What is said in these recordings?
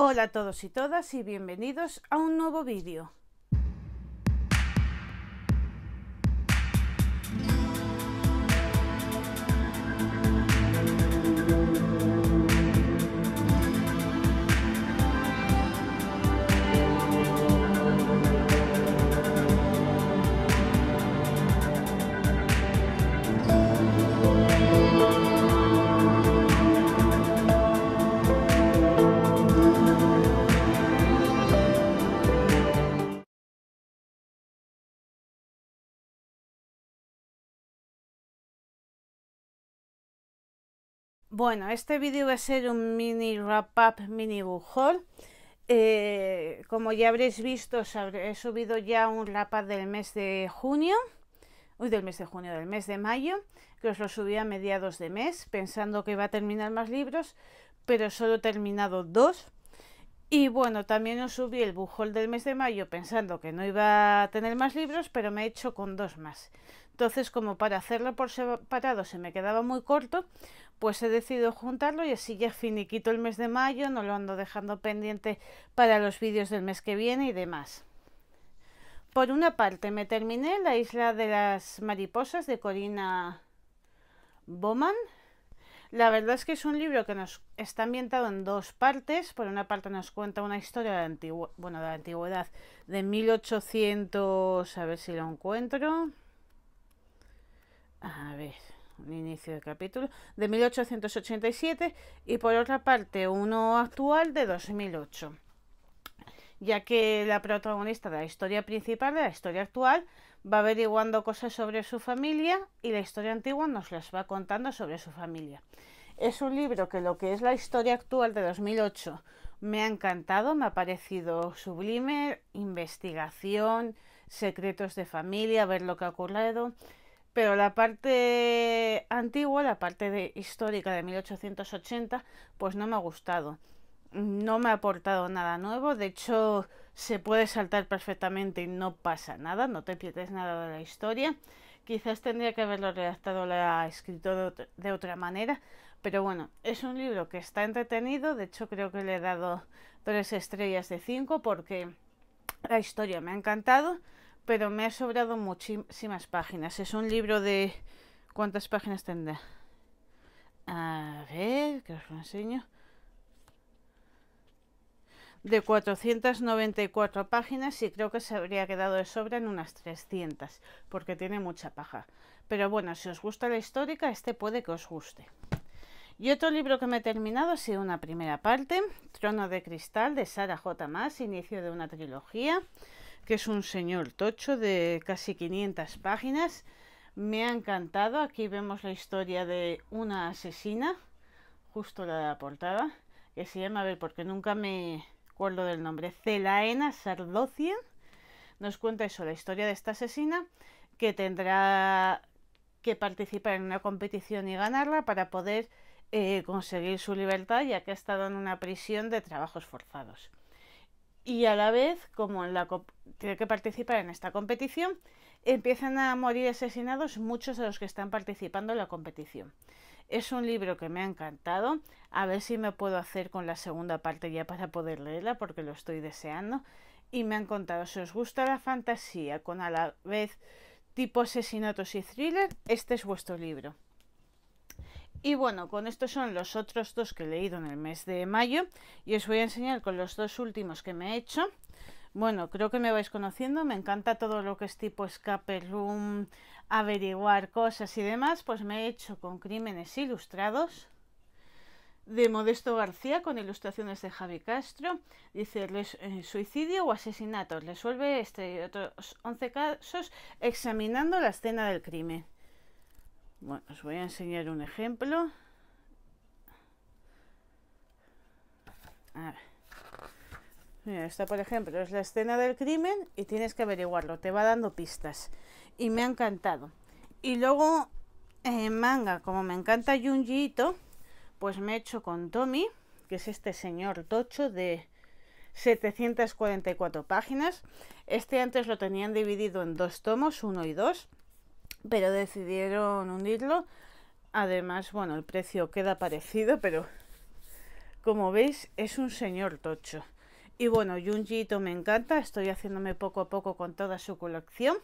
Hola a todos y todas y bienvenidos a un nuevo vídeo. Bueno, este vídeo va a ser un mini wrap-up, mini book eh, como ya habréis visto, he subido ya un wrap-up del mes de junio, uy, del mes de junio, del mes de mayo, que os lo subí a mediados de mes, pensando que iba a terminar más libros, pero solo he terminado dos. Y bueno, también os subí el book del mes de mayo pensando que no iba a tener más libros, pero me he hecho con dos más. Entonces, como para hacerlo por separado se me quedaba muy corto, pues he decidido juntarlo y así ya finiquito el mes de mayo, no lo ando dejando pendiente para los vídeos del mes que viene y demás. Por una parte me terminé la isla de las mariposas de Corina Bowman. La verdad es que es un libro que nos está ambientado en dos partes. Por una parte nos cuenta una historia de, bueno, de la antigüedad de 1800, a ver si lo encuentro. A ver inicio de capítulo, de 1887 y por otra parte uno actual de 2008, ya que la protagonista de la historia principal, de la historia actual, va averiguando cosas sobre su familia y la historia antigua nos las va contando sobre su familia. Es un libro que lo que es la historia actual de 2008 me ha encantado, me ha parecido sublime, investigación, secretos de familia, ver lo que ha ocurrido pero la parte antigua, la parte de, histórica de 1880, pues no me ha gustado. No me ha aportado nada nuevo, de hecho se puede saltar perfectamente y no pasa nada, no te pierdes nada de la historia. Quizás tendría que haberlo redactado la escrito de otra manera, pero bueno, es un libro que está entretenido, de hecho creo que le he dado tres estrellas de cinco porque la historia me ha encantado pero me ha sobrado muchísimas páginas. Es un libro de... ¿Cuántas páginas tendrá? A ver, que os lo enseño. De 494 páginas y creo que se habría quedado de sobra en unas 300, porque tiene mucha paja. Pero bueno, si os gusta la histórica, este puede que os guste. Y otro libro que me he terminado ha sido una primera parte, Trono de Cristal, de Sara J. Más, inicio de una trilogía que es un señor tocho de casi 500 páginas. Me ha encantado. Aquí vemos la historia de una asesina, justo la de la portada, que se llama, a ver, porque nunca me acuerdo del nombre, Celaena sardocia Nos cuenta eso, la historia de esta asesina que tendrá que participar en una competición y ganarla para poder eh, conseguir su libertad, ya que ha estado en una prisión de trabajos forzados y a la vez, como la tiene que participar en esta competición, empiezan a morir asesinados muchos de los que están participando en la competición. Es un libro que me ha encantado. A ver si me puedo hacer con la segunda parte ya para poder leerla porque lo estoy deseando. Y me han contado, si os gusta la fantasía con a la vez tipo asesinatos y thriller, este es vuestro libro. Y bueno, con estos son los otros dos que he leído en el mes de mayo y os voy a enseñar con los dos últimos que me he hecho. Bueno, creo que me vais conociendo, me encanta todo lo que es tipo escape room, averiguar cosas y demás, pues me he hecho con Crímenes Ilustrados de Modesto García con ilustraciones de Javi Castro. Dice, eh, suicidio o asesinato, resuelve este y otros 11 casos examinando la escena del crimen. Bueno, os voy a enseñar un ejemplo. esta por ejemplo es la escena del crimen y tienes que averiguarlo, te va dando pistas. Y me ha encantado. Y luego en manga, como me encanta Junji pues me he hecho con Tommy, que es este señor tocho de 744 páginas. Este antes lo tenían dividido en dos tomos, uno y dos pero decidieron unirlo Además, bueno, el precio queda parecido, pero como veis es un señor tocho. Y bueno, Junjito me encanta, estoy haciéndome poco a poco con toda su colección.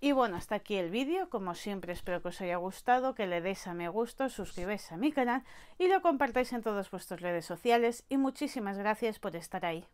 Y bueno, hasta aquí el vídeo, como siempre espero que os haya gustado, que le deis a me gusto, suscribáis a mi canal y lo compartáis en todas vuestras redes sociales y muchísimas gracias por estar ahí.